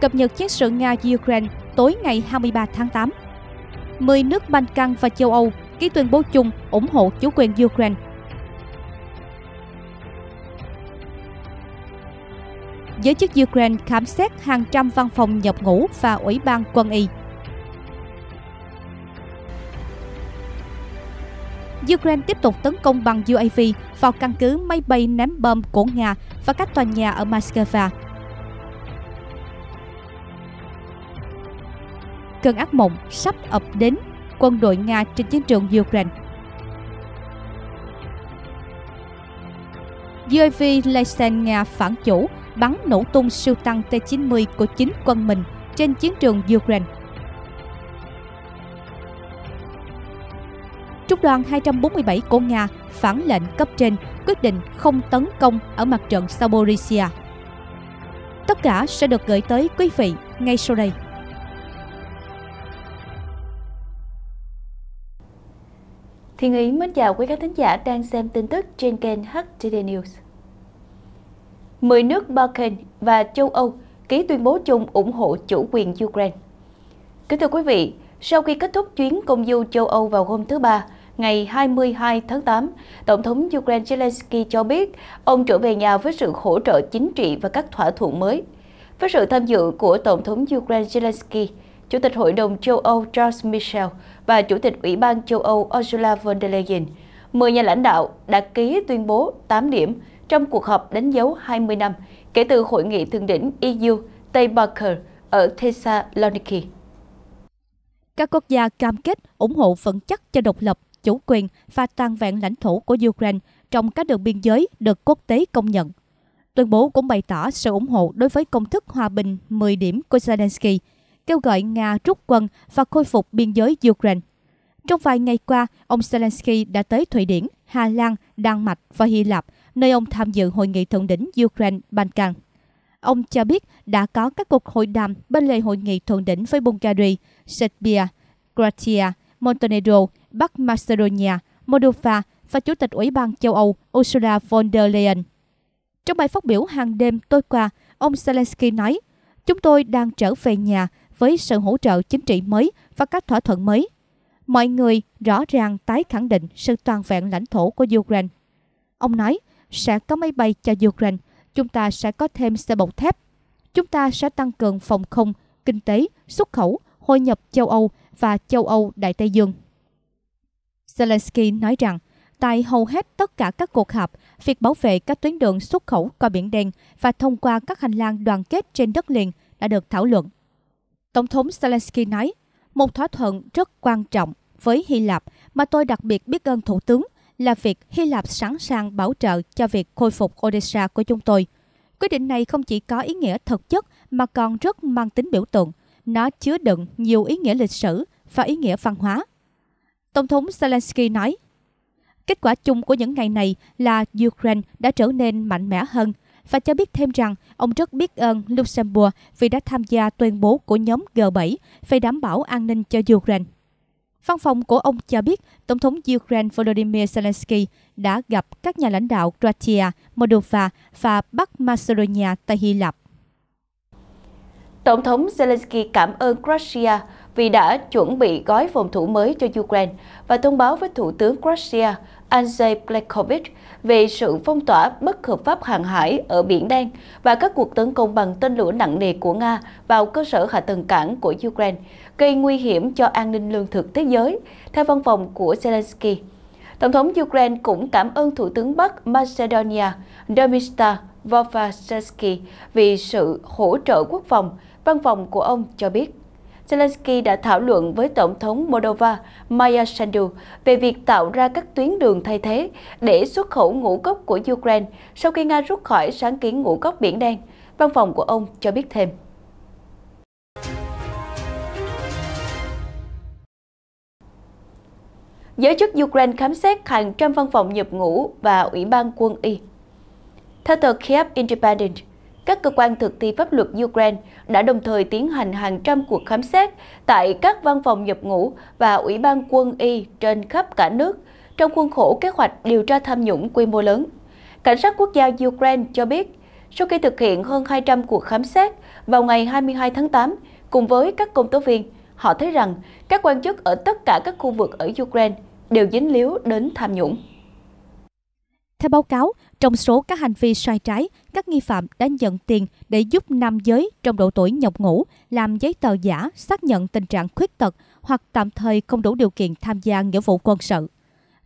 cập nhật chiến sự Nga-Ukraine tối ngày 23 tháng 8. 10 nước Ban Căng và châu Âu ký tuyên bố chung ủng hộ chủ quyền Ukraine. Giới chức Ukraine khám xét hàng trăm văn phòng nhập ngũ và ủy ban quân y. Ukraine tiếp tục tấn công bằng UAV vào căn cứ máy bay ném bom của Nga và các tòa nhà ở Moscow cơn ác mộng sắp ập đến quân đội Nga trên chiến trường Ukraine. UAV Leysen Nga phản chủ bắn nổ tung siêu tăng T-90 của chính quân mình trên chiến trường Ukraine. Trung đoàn 247 của Nga phản lệnh cấp trên quyết định không tấn công ở mặt trận Saborisia. Tất cả sẽ được gửi tới quý vị ngay sau đây. Thiên Ý mến chào quý khán thính giả đang xem tin tức trên kênh HTD News. Mười nước Balkan và châu Âu ký tuyên bố chung ủng hộ chủ quyền Ukraine. Kính thưa quý vị, sau khi kết thúc chuyến công du châu Âu vào hôm thứ Ba, ngày 22 tháng 8, Tổng thống Ukraine Zelensky cho biết ông trở về nhà với sự hỗ trợ chính trị và các thỏa thuận mới. Với sự tham dự của Tổng thống Ukraine Zelensky, Chủ tịch Hội đồng châu Âu Charles Michel và Chủ tịch Ủy ban châu Âu Ursula von der Leyen, 10 nhà lãnh đạo đã ký tuyên bố 8 điểm trong cuộc họp đánh dấu 20 năm kể từ Hội nghị thượng đỉnh EU Tây Barker ở Thessaloniki. Các quốc gia cam kết ủng hộ vững chắc cho độc lập, chủ quyền và toàn vẹn lãnh thổ của Ukraine trong các đường biên giới được quốc tế công nhận. Tuyên bố cũng bày tỏ sự ủng hộ đối với công thức hòa bình 10 điểm của Zelensky – kêu gọi Nga rút quân và khôi phục biên giới Ukraine. Trong vài ngày qua, ông Zelensky đã tới Thụy Điển, Hà Lan, Đan Mạch và Hy Lạp, nơi ông tham dự hội nghị thượng đỉnh Ukraine Balkan. Ông cho biết đã có các cuộc hội đàm bên lề hội nghị thượng đỉnh với Bulgaria, Serbia, Croatia, Montenegro, Bắc Macedonia, Moldova và Chủ tịch Ủy ban châu Âu Ursula von der Leyen. Trong bài phát biểu hàng đêm tối qua, ông Zelensky nói, Chúng tôi đang trở về nhà với sự hỗ trợ chính trị mới và các thỏa thuận mới. Mọi người rõ ràng tái khẳng định sự toàn vẹn lãnh thổ của Ukraine. Ông nói, sẽ có máy bay cho Ukraine, chúng ta sẽ có thêm xe bọc thép. Chúng ta sẽ tăng cường phòng không, kinh tế, xuất khẩu, hội nhập châu Âu và châu Âu Đại Tây Dương. Zelensky nói rằng, tại hầu hết tất cả các cuộc họp, việc bảo vệ các tuyến đường xuất khẩu qua Biển Đen và thông qua các hành lang đoàn kết trên đất liền đã được thảo luận. Tổng thống Zelensky nói, một thỏa thuận rất quan trọng với Hy Lạp mà tôi đặc biệt biết ơn Thủ tướng là việc Hy Lạp sẵn sàng bảo trợ cho việc khôi phục Odessa của chúng tôi. Quyết định này không chỉ có ý nghĩa thực chất mà còn rất mang tính biểu tượng. Nó chứa đựng nhiều ý nghĩa lịch sử và ý nghĩa văn hóa. Tổng thống Zelensky nói, Kết quả chung của những ngày này là Ukraine đã trở nên mạnh mẽ hơn và cho biết thêm rằng ông rất biết ơn Luxembourg vì đã tham gia tuyên bố của nhóm G7 về đảm bảo an ninh cho Ukraine. Văn phòng của ông cho biết Tổng thống Ukraine Volodymyr Zelensky đã gặp các nhà lãnh đạo Croatia, Moldova và Bắc Macedonia tại Hy Lạp. Tổng thống Zelensky cảm ơn Croatia vì đã chuẩn bị gói phòng thủ mới cho Ukraine và thông báo với Thủ tướng Croatia Andrzej Plenković về sự phong tỏa bất hợp pháp hàng hải ở Biển Đen và các cuộc tấn công bằng tên lửa nặng nề của Nga vào cơ sở hạ tầng cảng của Ukraine, gây nguy hiểm cho an ninh lương thực thế giới, theo văn phòng của Zelensky. Tổng thống Ukraine cũng cảm ơn Thủ tướng Bắc Macedonia Domistar Vovaselsky vì sự hỗ trợ quốc phòng, văn phòng của ông cho biết. Zelensky đã thảo luận với Tổng thống Moldova Maya Sandu về việc tạo ra các tuyến đường thay thế để xuất khẩu ngũ cốc của Ukraine sau khi Nga rút khỏi sáng kiến ngũ cốc Biển Đen. Văn phòng của ông cho biết thêm. Giới chức Ukraine khám xét hàng trăm văn phòng nhập ngũ và Ủy ban quân Y. Theo tờ Kiev Independent, các cơ quan thực thi pháp luật Ukraine đã đồng thời tiến hành hàng trăm cuộc khám xét tại các văn phòng nhập ngũ và ủy ban quân y trên khắp cả nước trong khuôn khổ kế hoạch điều tra tham nhũng quy mô lớn. Cảnh sát quốc gia Ukraine cho biết, sau khi thực hiện hơn 200 cuộc khám xét vào ngày 22 tháng 8, cùng với các công tố viên, họ thấy rằng các quan chức ở tất cả các khu vực ở Ukraine đều dính líu đến tham nhũng. Theo báo cáo, trong số các hành vi sai trái, các nghi phạm đã nhận tiền để giúp nam giới trong độ tuổi nhọc ngủ làm giấy tờ giả xác nhận tình trạng khuyết tật hoặc tạm thời không đủ điều kiện tham gia nghĩa vụ quân sự.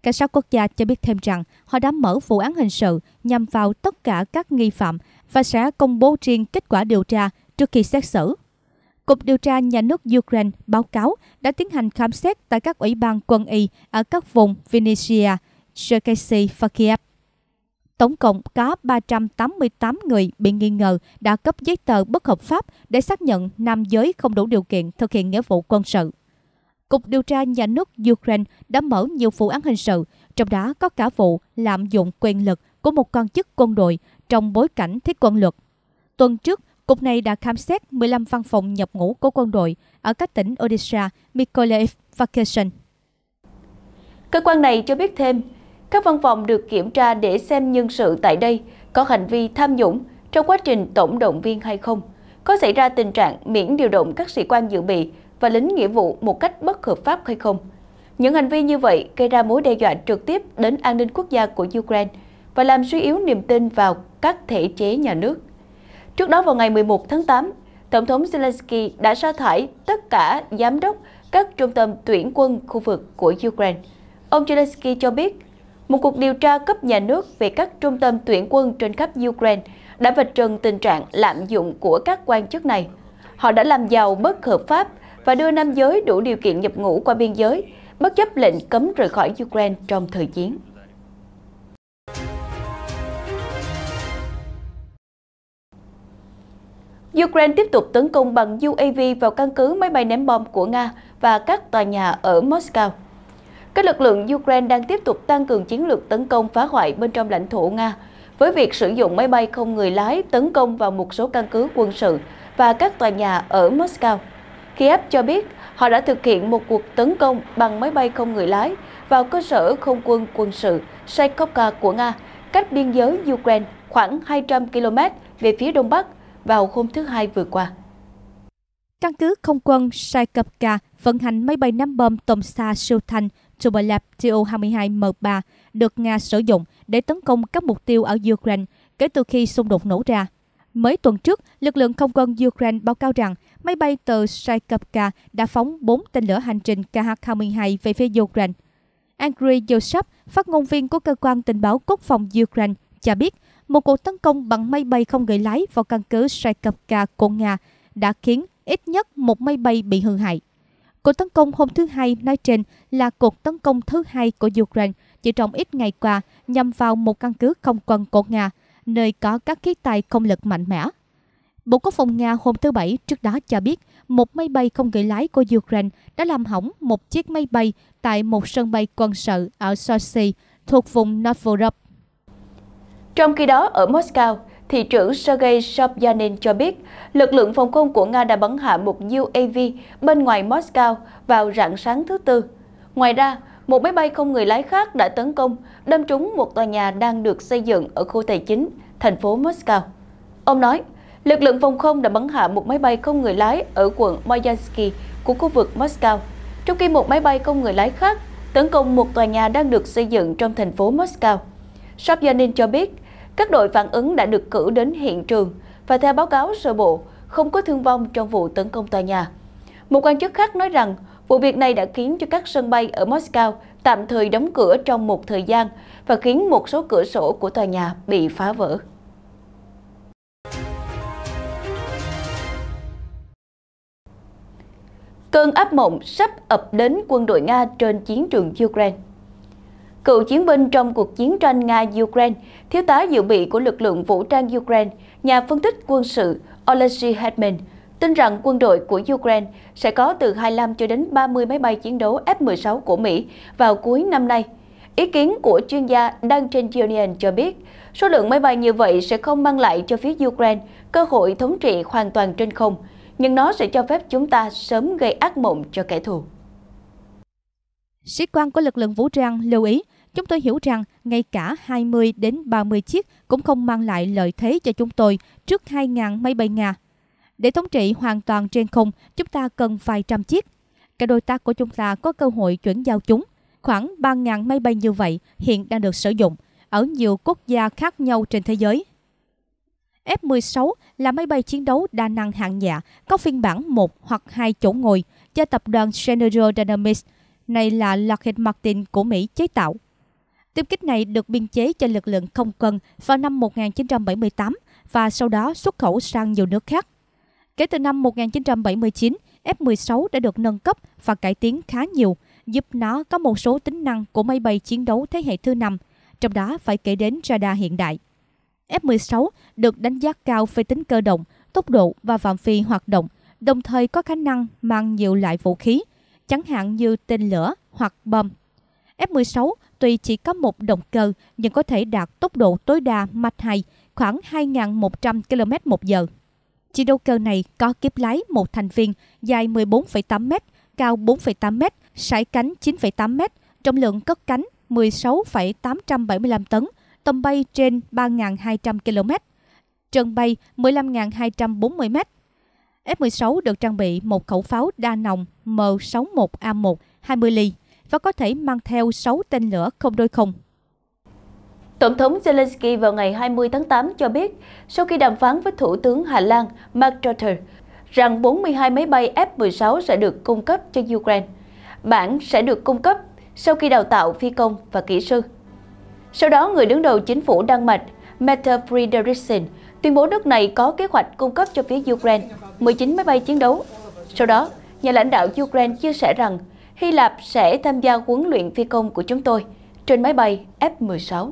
Cảnh sát quốc gia cho biết thêm rằng họ đã mở vụ án hình sự nhằm vào tất cả các nghi phạm và sẽ công bố riêng kết quả điều tra trước khi xét xử. Cục điều tra nhà nước Ukraine báo cáo đã tiến hành khám xét tại các ủy ban quân y ở các vùng Vinnytsia, Cherkasy và Kiev. Tổng cộng có 388 người bị nghi ngờ đã cấp giấy tờ bất hợp pháp để xác nhận nam giới không đủ điều kiện thực hiện nghĩa vụ quân sự. Cục điều tra nhà nước Ukraine đã mở nhiều vụ án hình sự, trong đó có cả vụ lạm dụng quyền lực của một quan chức quân đội trong bối cảnh thiết quân luật. Tuần trước, cục này đã khám xét 15 văn phòng nhập ngũ của quân đội ở các tỉnh Odisha, Mykolaiv và Kherson. Cơ quan này cho biết thêm, các văn phòng được kiểm tra để xem nhân sự tại đây có hành vi tham nhũng trong quá trình tổng động viên hay không, có xảy ra tình trạng miễn điều động các sĩ quan dự bị và lính nghĩa vụ một cách bất hợp pháp hay không. Những hành vi như vậy gây ra mối đe dọa trực tiếp đến an ninh quốc gia của Ukraine và làm suy yếu niềm tin vào các thể chế nhà nước. Trước đó vào ngày 11 tháng 8, Tổng thống Zelensky đã sa thải tất cả giám đốc các trung tâm tuyển quân khu vực của Ukraine. Ông Zelensky cho biết một cuộc điều tra cấp nhà nước về các trung tâm tuyển quân trên khắp Ukraine đã vạch trần tình trạng lạm dụng của các quan chức này. Họ đã làm giàu bất hợp pháp và đưa nam giới đủ điều kiện nhập ngũ qua biên giới, bất chấp lệnh cấm rời khỏi Ukraine trong thời chiến. Ukraine tiếp tục tấn công bằng UAV vào căn cứ máy bay ném bom của Nga và các tòa nhà ở Moscow. Các lực lượng Ukraine đang tiếp tục tăng cường chiến lược tấn công phá hoại bên trong lãnh thổ Nga, với việc sử dụng máy bay không người lái tấn công vào một số căn cứ quân sự và các tòa nhà ở Moscow. Kiev cho biết họ đã thực hiện một cuộc tấn công bằng máy bay không người lái vào cơ sở không quân quân sự Saikovka của Nga, cách biên giới Ukraine khoảng 200 km về phía đông bắc vào hôm thứ Hai vừa qua. Căn cứ không quân Saikovka vận hành máy bay ném bom tầm xa siêu thanh Tupolev Tu-22M3 được Nga sử dụng để tấn công các mục tiêu ở Ukraine kể từ khi xung đột nổ ra. Mấy tuần trước, lực lượng không quân Ukraine báo cáo rằng máy bay từ Saikovka đã phóng 4 tên lửa hành trình KH-22 về phía Ukraine. Andriy Yoshev, phát ngôn viên của cơ quan tình báo quốc phòng Ukraine, cho biết một cuộc tấn công bằng máy bay không người lái vào căn cứ Saikovka của Nga đã khiến ít nhất một máy bay bị hư hại. Cuộc tấn công hôm thứ Hai nói trên là cuộc tấn công thứ hai của Ukraine chỉ trong ít ngày qua nhằm vào một căn cứ không quân của Nga, nơi có các khí tài không lực mạnh mẽ. Bộ Quốc phòng Nga hôm thứ Bảy trước đó cho biết một máy bay không người lái của Ukraine đã làm hỏng một chiếc máy bay tại một sân bay quân sự ở Sochi thuộc vùng Novgorod. Trong khi đó, ở Moscow, thị trưởng Sergei Sobyanin cho biết lực lượng phòng không của Nga đã bắn hạ một UAV bên ngoài Moscow vào rạng sáng thứ Tư. Ngoài ra, một máy bay không người lái khác đã tấn công, đâm trúng một tòa nhà đang được xây dựng ở khu tài chính, thành phố Moscow. Ông nói, lực lượng phòng không đã bắn hạ một máy bay không người lái ở quận Moyansky của khu vực Moscow, trong khi một máy bay không người lái khác tấn công một tòa nhà đang được xây dựng trong thành phố Moscow. Sobyanin cho biết, các đội phản ứng đã được cử đến hiện trường và theo báo cáo sơ bộ, không có thương vong trong vụ tấn công tòa nhà. Một quan chức khác nói rằng vụ việc này đã khiến cho các sân bay ở Moscow tạm thời đóng cửa trong một thời gian và khiến một số cửa sổ của tòa nhà bị phá vỡ. Cơn áp mộng sắp ập đến quân đội Nga trên chiến trường Ukraine cựu chiến binh trong cuộc chiến tranh Nga-Ukraine, thiếu tá dự bị của lực lượng vũ trang Ukraine, nhà phân tích quân sự Oleksiy Hetman, tin rằng quân đội của Ukraine sẽ có từ 25 cho đến 30 máy bay chiến đấu F-16 của Mỹ vào cuối năm nay. Ý kiến của chuyên gia đăng trên Gentionian cho biết, số lượng máy bay như vậy sẽ không mang lại cho phía Ukraine cơ hội thống trị hoàn toàn trên không, nhưng nó sẽ cho phép chúng ta sớm gây ác mộng cho kẻ thù. Sĩ quan của lực lượng vũ trang lưu ý, Chúng tôi hiểu rằng ngay cả 20 đến 30 chiếc cũng không mang lại lợi thế cho chúng tôi trước 2.000 máy bay Nga. Để thống trị hoàn toàn trên không, chúng ta cần vài trăm chiếc. Các đối tác của chúng ta có cơ hội chuyển giao chúng. Khoảng 3.000 máy bay như vậy hiện đang được sử dụng ở nhiều quốc gia khác nhau trên thế giới. F-16 là máy bay chiến đấu đa năng hạng nhẹ, có phiên bản một hoặc hai chỗ ngồi do tập đoàn General Dynamics, này là Lockheed Martin của Mỹ chế tạo. Tiêm kích này được biên chế cho lực lượng không quân vào năm 1978 và sau đó xuất khẩu sang nhiều nước khác. Kể từ năm 1979, F-16 đã được nâng cấp và cải tiến khá nhiều, giúp nó có một số tính năng của máy bay chiến đấu thế hệ thứ năm, trong đó phải kể đến radar hiện đại. F-16 được đánh giá cao về tính cơ động, tốc độ và phạm vi hoạt động, đồng thời có khả năng mang nhiều loại vũ khí, chẳng hạn như tên lửa hoặc bom. F-16 Tuy chỉ có một động cơ nhưng có thể đạt tốc độ tối đa Mach 2 khoảng 2.100 km một giờ. Chiếc đấu cơ này có kiếp lái một thành viên dài 14,8m, cao 4,8m, sải cánh 9,8m, trọng lượng cất cánh 16,875 tấn, tầm bay trên 3.200 km, trần bay 15.240 m. F-16 được trang bị một khẩu pháo đa nòng M61A1 20 ly, và có thể mang theo 6 tên lửa không đôi không. Tổng thống Zelensky vào ngày 20 tháng 8 cho biết, sau khi đàm phán với Thủ tướng Hà Lan Mark Rutte, rằng 42 máy bay F-16 sẽ được cung cấp cho Ukraine. Bản sẽ được cung cấp sau khi đào tạo phi công và kỹ sư. Sau đó, người đứng đầu chính phủ Đan Mạch Mette Frederiksen tuyên bố nước này có kế hoạch cung cấp cho phía Ukraine 19 máy bay chiến đấu. Sau đó, nhà lãnh đạo Ukraine chia sẻ rằng Hy Lạp sẽ tham gia huấn luyện phi công của chúng tôi trên máy bay F-16.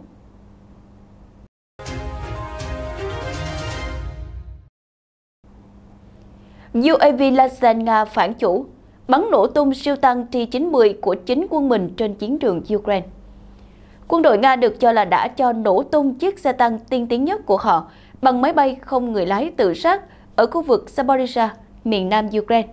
UAV Lasan Nga phản chủ, bắn nổ tung siêu tăng T-90 của chính quân mình trên chiến trường Ukraine. Quân đội Nga được cho là đã cho nổ tung chiếc xe tăng tiên tiến nhất của họ bằng máy bay không người lái tự sát ở khu vực Zaporizhia, miền nam Ukraine.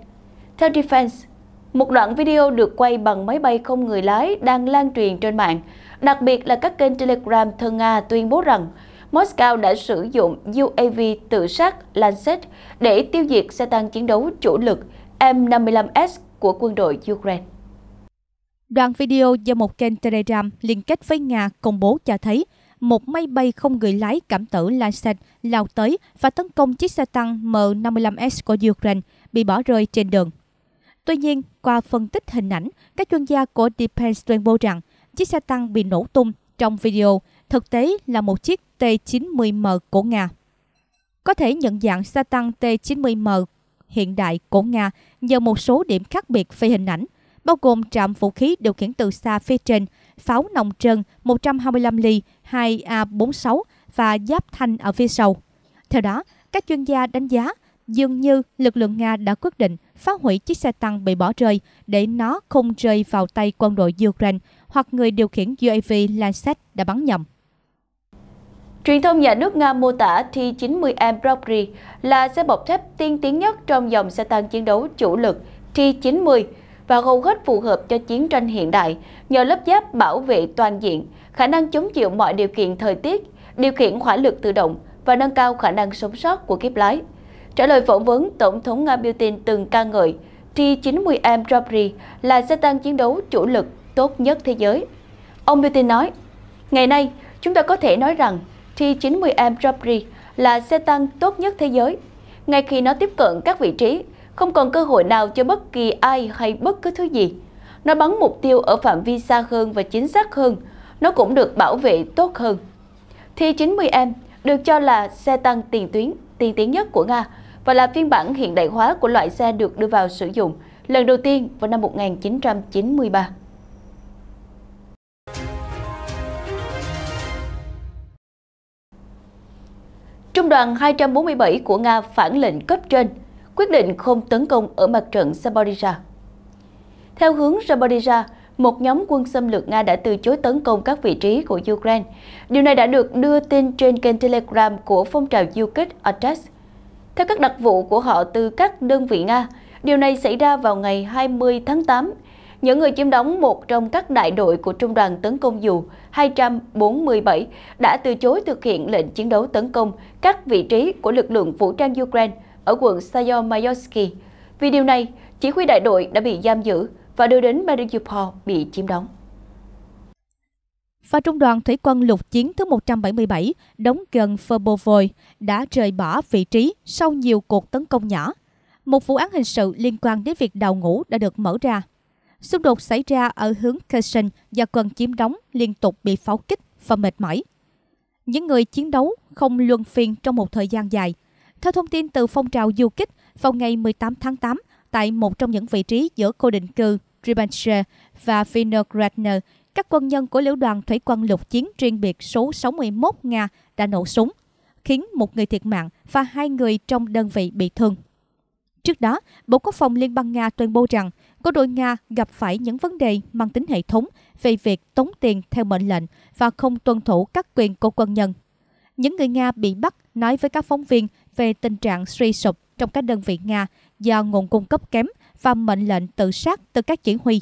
Theo Defense, một đoạn video được quay bằng máy bay không người lái đang lan truyền trên mạng. Đặc biệt là các kênh Telegram thân Nga tuyên bố rằng Moscow đã sử dụng UAV tự sát Lancet để tiêu diệt xe tăng chiến đấu chủ lực M55S của quân đội Ukraine. Đoạn video do một kênh Telegram liên kết với Nga công bố cho thấy một máy bay không người lái cảm tử Lancet lao tới và tấn công chiếc xe tăng M55S của Ukraine bị bỏ rơi trên đường. Tuy nhiên, qua phân tích hình ảnh, các chuyên gia của Defense tuyên bố rằng chiếc xe tăng bị nổ tung trong video thực tế là một chiếc T-90M của Nga. Có thể nhận dạng xe tăng T-90M hiện đại của Nga nhờ một số điểm khác biệt về hình ảnh, bao gồm trạm vũ khí điều khiển từ xa phía trên, pháo nòng trơn 125 ly 2A46 và giáp thanh ở phía sau. Theo đó, các chuyên gia đánh giá dường như lực lượng Nga đã quyết định phá hủy chiếc xe tăng bị bỏ rơi để nó không rơi vào tay quân đội Ukraine hoặc người điều khiển UAV Lancet đã bắn nhầm. Truyền thông nhà nước Nga mô tả T-90M Robri là xe bọc thép tiên tiến nhất trong dòng xe tăng chiến đấu chủ lực T-90 và hầu hết phù hợp cho chiến tranh hiện đại nhờ lớp giáp bảo vệ toàn diện, khả năng chống chịu mọi điều kiện thời tiết, điều khiển hỏa lực tự động và nâng cao khả năng sống sót của kiếp lái. Trả lời phỏng vấn, Tổng thống Nga Putin từng ca ngợi T-90M Robri là xe tăng chiến đấu chủ lực tốt nhất thế giới. Ông Putin nói, Ngày nay, chúng ta có thể nói rằng T-90M Robri là xe tăng tốt nhất thế giới. Ngay khi nó tiếp cận các vị trí, không còn cơ hội nào cho bất kỳ ai hay bất cứ thứ gì. Nó bắn mục tiêu ở phạm vi xa hơn và chính xác hơn. Nó cũng được bảo vệ tốt hơn. T-90M được cho là xe tăng tiền tuyến, tiên tiến nhất của Nga và là phiên bản hiện đại hóa của loại xe được đưa vào sử dụng lần đầu tiên vào năm 1993. Trung đoàn 247 của Nga phản lệnh cấp trên, quyết định không tấn công ở mặt trận Zaporizhia. Theo hướng Zaporizhia, một nhóm quân xâm lược Nga đã từ chối tấn công các vị trí của Ukraine. Điều này đã được đưa tin trên kênh Telegram của phong trào du kích Odessa theo các đặc vụ của họ từ các đơn vị Nga. Điều này xảy ra vào ngày 20 tháng 8. Những người chiếm đóng một trong các đại đội của Trung đoàn tấn công dù 247 đã từ chối thực hiện lệnh chiến đấu tấn công các vị trí của lực lượng vũ trang Ukraine ở quận Sayomayorsky. Vì điều này, chỉ huy đại đội đã bị giam giữ và đưa đến Mariupol bị chiếm đóng và Trung đoàn Thủy quân lục chiến thứ 177 đóng gần Ferbovoy đã rời bỏ vị trí sau nhiều cuộc tấn công nhỏ. Một vụ án hình sự liên quan đến việc đào ngũ đã được mở ra. Xung đột xảy ra ở hướng Kherson do quân chiếm đóng liên tục bị pháo kích và mệt mỏi. Những người chiến đấu không luân phiên trong một thời gian dài. Theo thông tin từ phong trào du kích, vào ngày 18 tháng 8, tại một trong những vị trí giữa khu định cư Ribanche và Vinogradner các quân nhân của Lữ đoàn Thủy quân lục chiến riêng biệt số 61 Nga đã nổ súng, khiến một người thiệt mạng và hai người trong đơn vị bị thương. Trước đó, Bộ Quốc phòng Liên bang Nga tuyên bố rằng có đội Nga gặp phải những vấn đề mang tính hệ thống về việc tống tiền theo mệnh lệnh và không tuân thủ các quyền của quân nhân. Những người Nga bị bắt nói với các phóng viên về tình trạng suy sụp trong các đơn vị Nga do nguồn cung cấp kém và mệnh lệnh tự sát từ các chỉ huy.